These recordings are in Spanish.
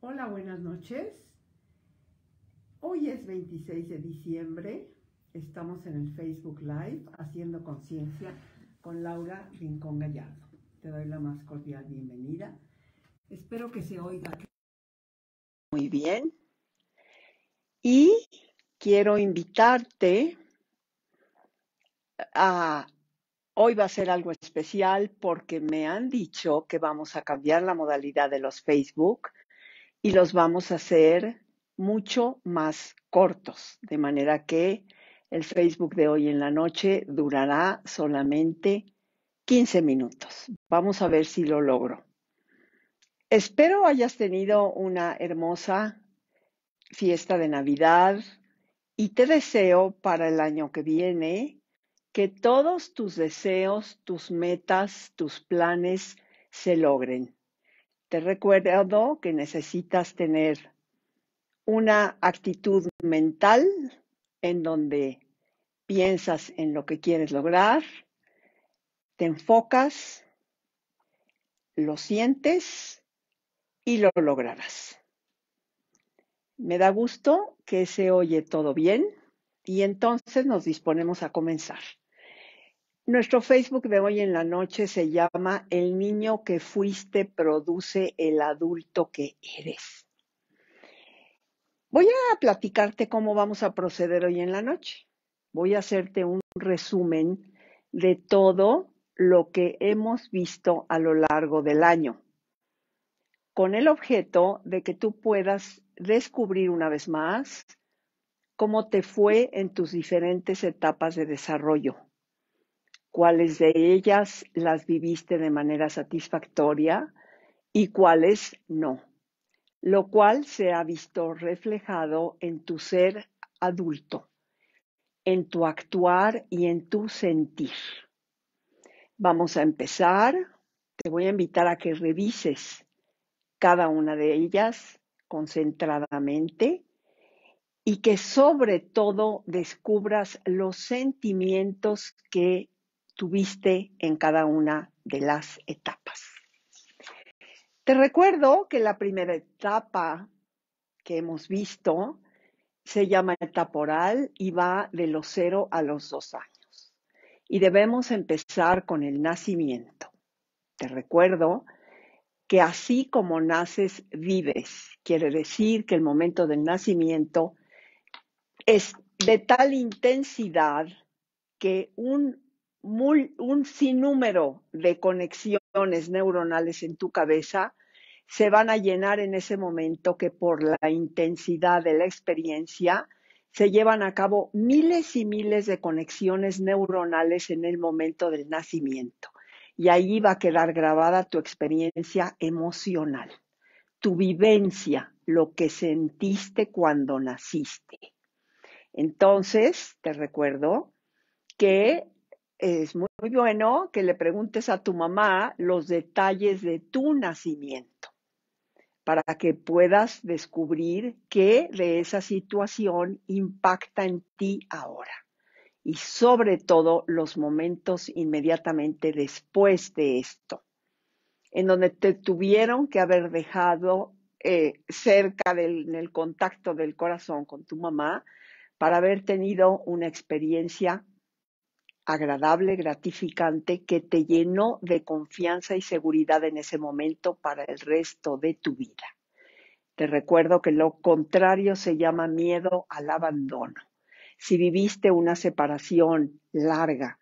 Hola, buenas noches. Hoy es 26 de diciembre. Estamos en el Facebook Live haciendo conciencia con Laura Rincón Gallardo. Te doy la más cordial bienvenida. Espero que se oiga muy bien. Y quiero invitarte a... Hoy va a ser algo especial porque me han dicho que vamos a cambiar la modalidad de los Facebook y los vamos a hacer mucho más cortos, de manera que el Facebook de hoy en la noche durará solamente 15 minutos. Vamos a ver si lo logro. Espero hayas tenido una hermosa fiesta de Navidad y te deseo para el año que viene que todos tus deseos, tus metas, tus planes se logren. Te recuerdo que necesitas tener una actitud mental en donde piensas en lo que quieres lograr, te enfocas, lo sientes y lo lograrás. Me da gusto que se oye todo bien y entonces nos disponemos a comenzar. Nuestro Facebook de hoy en la noche se llama El niño que fuiste produce el adulto que eres. Voy a platicarte cómo vamos a proceder hoy en la noche. Voy a hacerte un resumen de todo lo que hemos visto a lo largo del año, con el objeto de que tú puedas descubrir una vez más cómo te fue en tus diferentes etapas de desarrollo cuáles de ellas las viviste de manera satisfactoria y cuáles no, lo cual se ha visto reflejado en tu ser adulto, en tu actuar y en tu sentir. Vamos a empezar. Te voy a invitar a que revises cada una de ellas concentradamente y que sobre todo descubras los sentimientos que tuviste en cada una de las etapas. Te recuerdo que la primera etapa que hemos visto se llama etapa oral y va de los cero a los dos años. Y debemos empezar con el nacimiento. Te recuerdo que así como naces, vives. Quiere decir que el momento del nacimiento es de tal intensidad que un un sinnúmero de conexiones neuronales en tu cabeza se van a llenar en ese momento que por la intensidad de la experiencia se llevan a cabo miles y miles de conexiones neuronales en el momento del nacimiento. Y ahí va a quedar grabada tu experiencia emocional, tu vivencia, lo que sentiste cuando naciste. Entonces, te recuerdo que es muy, bueno que le preguntes a tu mamá los detalles de tu nacimiento para que puedas descubrir qué de esa situación impacta en ti ahora y sobre todo los momentos inmediatamente después de esto, en donde te tuvieron que haber dejado eh, cerca del contacto del corazón con tu mamá para haber tenido una experiencia agradable, gratificante, que te llenó de confianza y seguridad en ese momento para el resto de tu vida. Te recuerdo que lo contrario se llama miedo al abandono. Si viviste una separación larga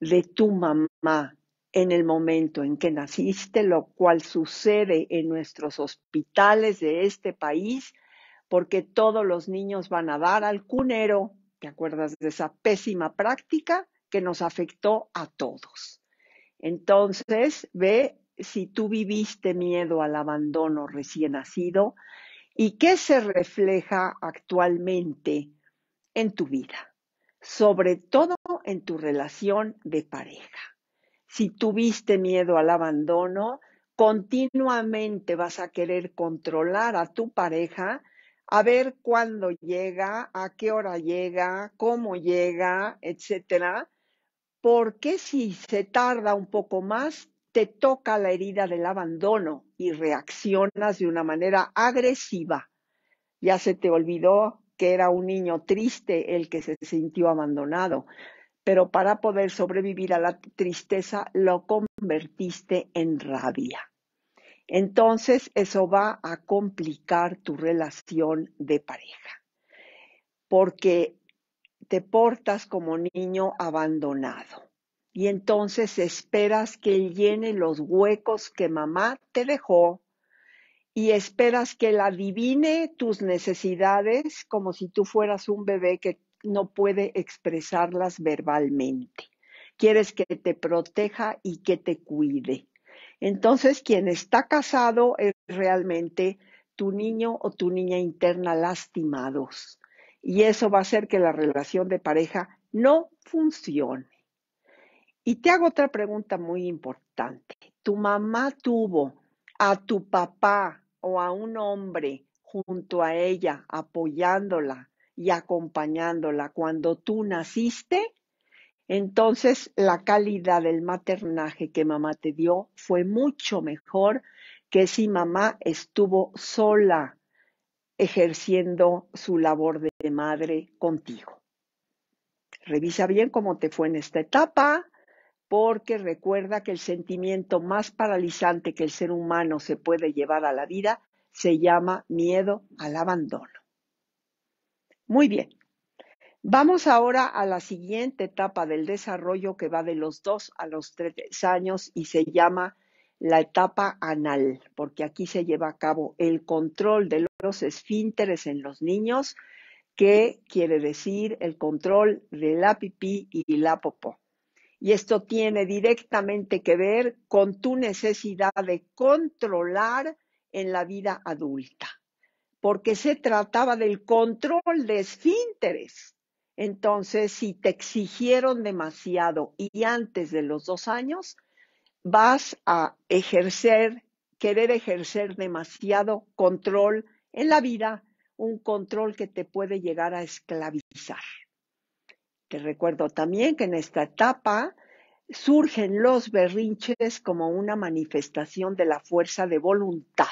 de tu mamá en el momento en que naciste, lo cual sucede en nuestros hospitales de este país, porque todos los niños van a dar al cunero, ¿te acuerdas de esa pésima práctica? que nos afectó a todos. Entonces, ve si tú viviste miedo al abandono recién nacido y qué se refleja actualmente en tu vida, sobre todo en tu relación de pareja. Si tuviste miedo al abandono, continuamente vas a querer controlar a tu pareja, a ver cuándo llega, a qué hora llega, cómo llega, etcétera, porque si se tarda un poco más, te toca la herida del abandono y reaccionas de una manera agresiva. Ya se te olvidó que era un niño triste el que se sintió abandonado, pero para poder sobrevivir a la tristeza lo convertiste en rabia. Entonces eso va a complicar tu relación de pareja, porque te portas como niño abandonado y entonces esperas que él llene los huecos que mamá te dejó y esperas que él adivine tus necesidades como si tú fueras un bebé que no puede expresarlas verbalmente. Quieres que te proteja y que te cuide. Entonces, quien está casado es realmente tu niño o tu niña interna lastimados y eso va a hacer que la relación de pareja no funcione. Y te hago otra pregunta muy importante. ¿Tu mamá tuvo a tu papá o a un hombre junto a ella apoyándola y acompañándola cuando tú naciste? Entonces la calidad del maternaje que mamá te dio fue mucho mejor que si mamá estuvo sola ejerciendo su labor de madre contigo. Revisa bien cómo te fue en esta etapa, porque recuerda que el sentimiento más paralizante que el ser humano se puede llevar a la vida se llama miedo al abandono. Muy bien. Vamos ahora a la siguiente etapa del desarrollo que va de los dos a los tres años y se llama la etapa anal, porque aquí se lleva a cabo el control de los esfínteres en los niños, que quiere decir el control de la pipí y la popó. Y esto tiene directamente que ver con tu necesidad de controlar en la vida adulta, porque se trataba del control de esfínteres. Entonces, si te exigieron demasiado y antes de los dos años, vas a ejercer, querer ejercer demasiado control en la vida un control que te puede llegar a esclavizar. Te recuerdo también que en esta etapa surgen los berrinches como una manifestación de la fuerza de voluntad.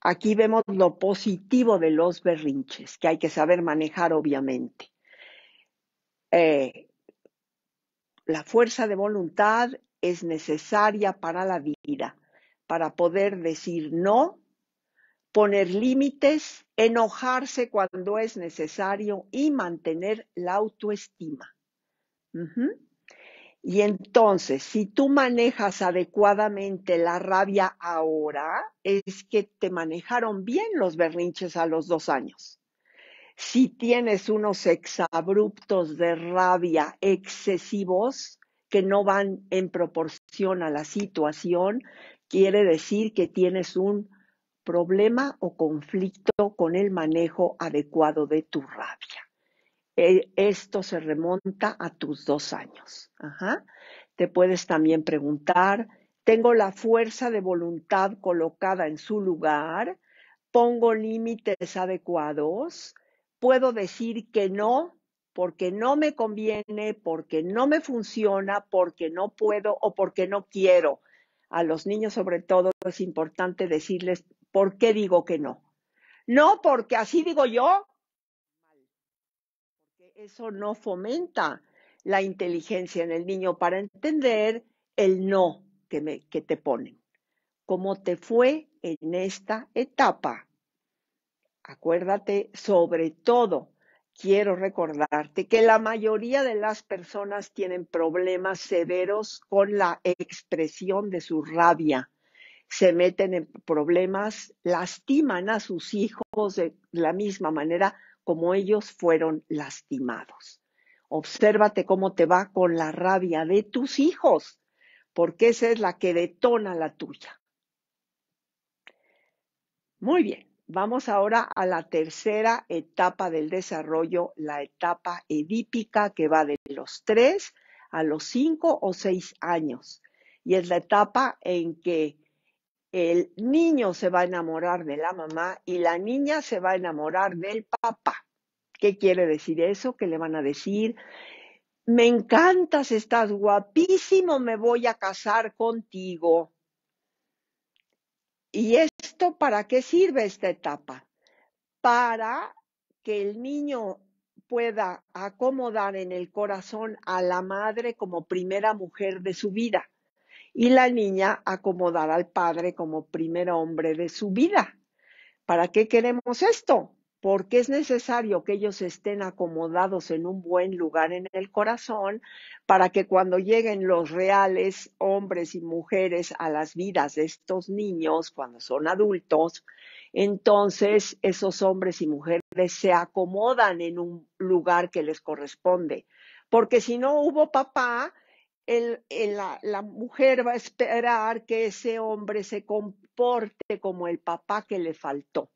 Aquí vemos lo positivo de los berrinches, que hay que saber manejar obviamente. Eh, la fuerza de voluntad es necesaria para la vida, para poder decir no poner límites, enojarse cuando es necesario y mantener la autoestima. Y entonces, si tú manejas adecuadamente la rabia ahora, es que te manejaron bien los berrinches a los dos años. Si tienes unos exabruptos de rabia excesivos que no van en proporción a la situación, quiere decir que tienes un problema o conflicto con el manejo adecuado de tu rabia. Eh, esto se remonta a tus dos años. Ajá. Te puedes también preguntar, tengo la fuerza de voluntad colocada en su lugar, pongo límites adecuados, puedo decir que no porque no me conviene, porque no me funciona, porque no puedo o porque no quiero. A los niños sobre todo es importante decirles ¿Por qué digo que no? No porque así digo yo, porque eso no fomenta la inteligencia en el niño para entender el no que, te ponen. ¿Cómo te fue en esta etapa? Acuérdate, sobre todo, quiero recordarte que la mayoría de las personas tienen problemas severos con la expresión de su rabia se meten en problemas, lastiman a sus hijos de la misma manera como ellos fueron lastimados. Obsérvate cómo te va con la rabia de tus hijos, porque esa es la que detona la tuya. Muy bien, vamos ahora a la tercera etapa del desarrollo, la etapa edípica que va de los tres a los cinco o seis años. Y es la etapa en que el niño se va a enamorar de la mamá y la niña se va a enamorar del papá. ¿Qué quiere decir eso? ¿Qué le van a decir? Me encantas, estás guapísimo, me voy a casar contigo. ¿Y esto para qué sirve esta etapa? Para que el niño pueda acomodar en el corazón a la madre como primera mujer de su vida y la niña acomodar al padre como primer hombre de su vida. ¿Para qué queremos esto? Porque es necesario que ellos estén acomodados en un buen lugar en el corazón para que cuando lleguen los reales hombres y mujeres a las vidas de estos niños, cuando son adultos, entonces esos hombres y mujeres se acomodan en un lugar que les corresponde. Porque si no hubo papá, el, la, la, mujer va a esperar que ese hombre se comporte como el papá que le faltó.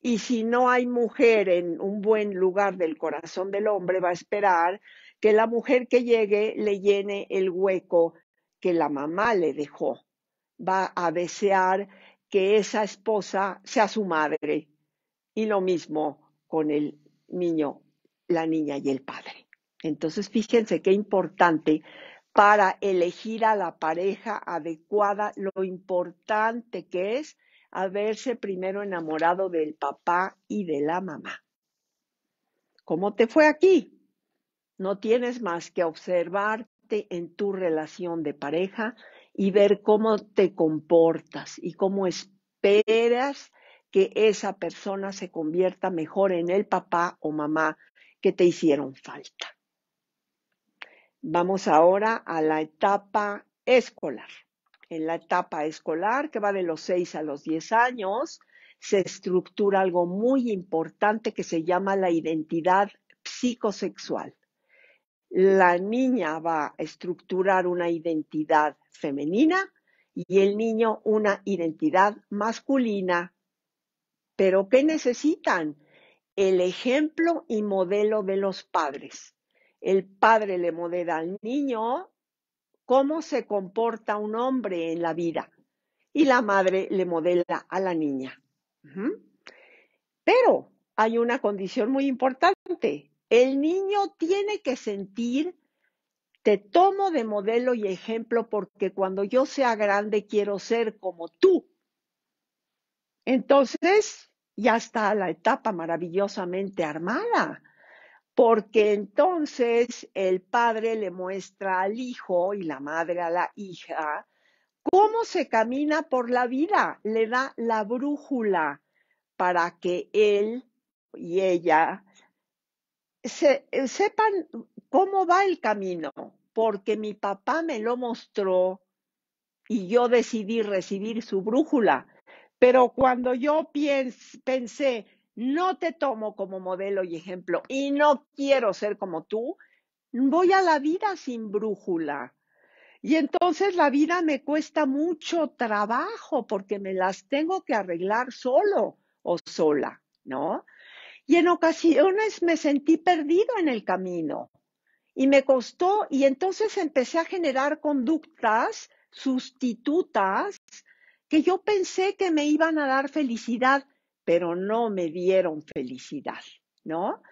Y si no hay mujer en un buen lugar del corazón del hombre, va a esperar que la mujer que llegue le llene el hueco que la mamá le dejó. Va a desear que esa esposa sea su madre. Y lo mismo con el niño, la niña y el padre. Entonces, fíjense qué importante para elegir a la pareja adecuada, lo importante que es haberse primero enamorado del papá y de la mamá. ¿Cómo te fue aquí? No tienes más que observarte en tu relación de pareja y ver cómo te comportas y cómo esperas que esa persona se convierta mejor en el papá o mamá que te hicieron falta. Vamos ahora a la etapa escolar. En la etapa escolar, que va de los 6 a los 10 años, se estructura algo muy importante que se llama la identidad psicosexual. La niña va a estructurar una identidad femenina y el niño una identidad masculina. Pero ¿qué necesitan? El ejemplo y modelo de los padres el padre le modela al niño cómo se comporta un hombre en la vida y la madre le modela a la niña. Pero hay una condición muy importante. El niño tiene que sentir, te tomo de modelo y ejemplo porque cuando yo sea grande quiero ser como tú. Entonces, ya está la etapa maravillosamente armada porque entonces el padre le muestra al hijo y la madre a la hija cómo se camina por la vida, le da la brújula para que él y ella se, eh, sepan cómo va el camino, porque mi papá me lo mostró y yo decidí recibir su brújula. Pero cuando yo pensé, no te tomo como modelo y ejemplo y no quiero ser como tú, voy a la vida sin brújula. Y entonces la vida me cuesta mucho trabajo porque me las tengo que arreglar solo o sola, ¿no? Y en ocasiones me sentí perdido en el camino y me costó y entonces empecé a generar conductas sustitutas que yo pensé que me iban a dar felicidad pero no me dieron felicidad, ¿no?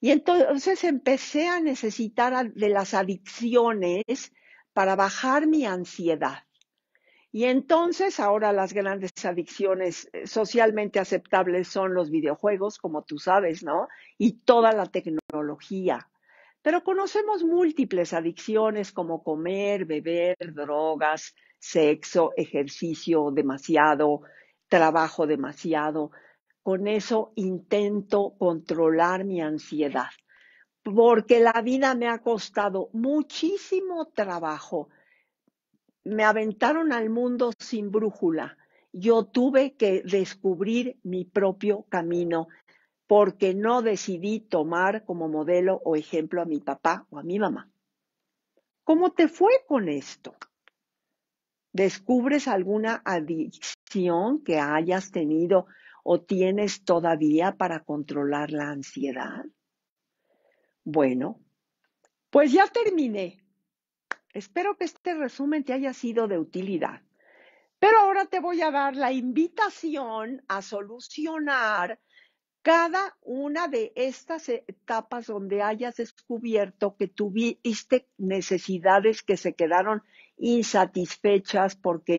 Y entonces empecé a necesitar de las adicciones para bajar mi ansiedad. Y entonces ahora las grandes adicciones eh, socialmente aceptables son los videojuegos, como tú sabes, ¿no? Y toda la tecnología. Pero conocemos múltiples adicciones como comer, beber, drogas, sexo, ejercicio demasiado, trabajo demasiado con eso intento controlar mi ansiedad, porque la vida me ha costado muchísimo trabajo. Me aventaron al mundo sin brújula. Yo tuve que descubrir mi propio camino porque no decidí tomar como modelo o ejemplo a mi papá o a mi mamá. ¿Cómo te fue con esto? ¿Descubres alguna adicción que hayas tenido o tienes todavía para controlar la ansiedad? Bueno, pues ya terminé. Espero que este resumen te haya sido de utilidad. Pero ahora te voy a dar la invitación a solucionar cada una de estas etapas donde hayas descubierto que tuviste necesidades que se quedaron insatisfechas porque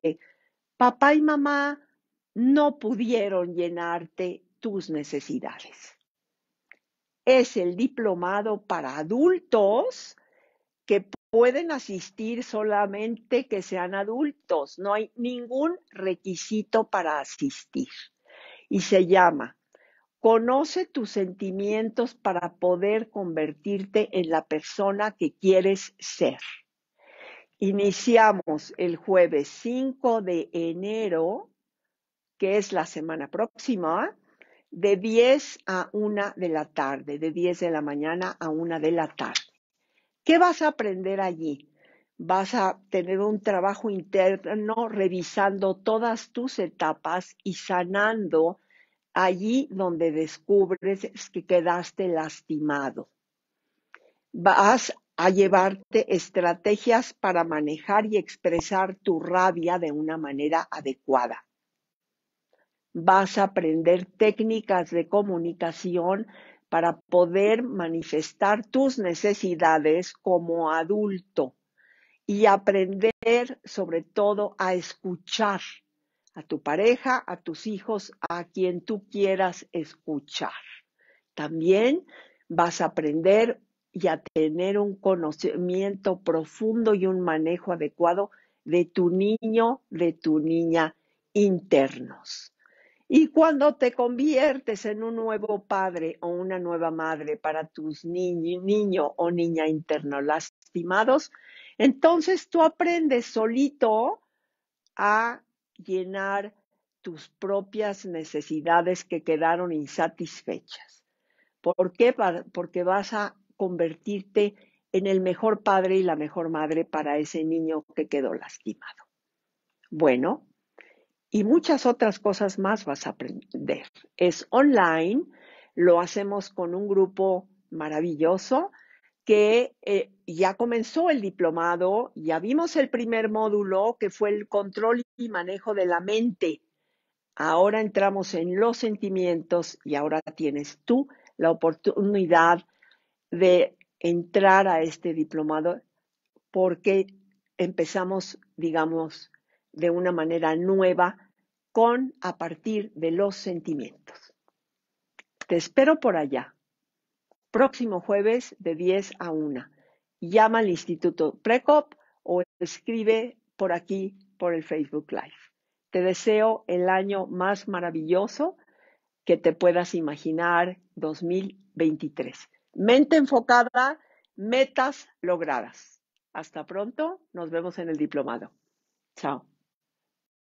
papá y mamá no pudieron llenarte tus necesidades. Es el diplomado para adultos que pueden asistir solamente que sean adultos. No hay ningún requisito para asistir. Y se llama Conoce tus sentimientos para poder convertirte en la persona que quieres ser. Iniciamos el jueves 5 de enero que es la semana próxima, de 10 a 1 de la tarde, de 10 de la mañana a 1 de la tarde. ¿Qué vas a aprender allí? Vas a tener un trabajo interno revisando todas tus etapas y sanando allí donde descubres que quedaste lastimado. Vas a llevarte estrategias para manejar y expresar tu rabia de una manera adecuada vas a aprender técnicas de comunicación para poder manifestar tus necesidades como adulto y aprender sobre todo a escuchar a tu pareja, a tus hijos, a quien tú quieras escuchar. También vas a aprender y a tener un conocimiento profundo y un manejo adecuado de tu niño, de tu niña internos. Y cuando te conviertes en un nuevo padre o una nueva madre para tus ni niño o niña interno lastimados, entonces tú aprendes solito a llenar tus propias necesidades que quedaron insatisfechas. ¿Por qué? Porque vas a convertirte en el mejor padre y la mejor madre para ese niño que quedó lastimado. Bueno, y muchas otras cosas más vas a aprender. Es online, lo hacemos con un grupo maravilloso que eh, ya comenzó el diplomado, ya vimos el primer módulo que fue el control y manejo de la mente. Ahora entramos en los sentimientos y ahora tienes tú la oportunidad de entrar a este diplomado porque empezamos, digamos, de una manera nueva con a partir de los sentimientos. Te espero por allá. Próximo jueves de 10 a 1. Llama al Instituto Precop o escribe por aquí, por el Facebook Live. Te deseo el año más maravilloso que te puedas imaginar, 2023. Mente enfocada, metas logradas. Hasta pronto, nos vemos en el diplomado. Chao.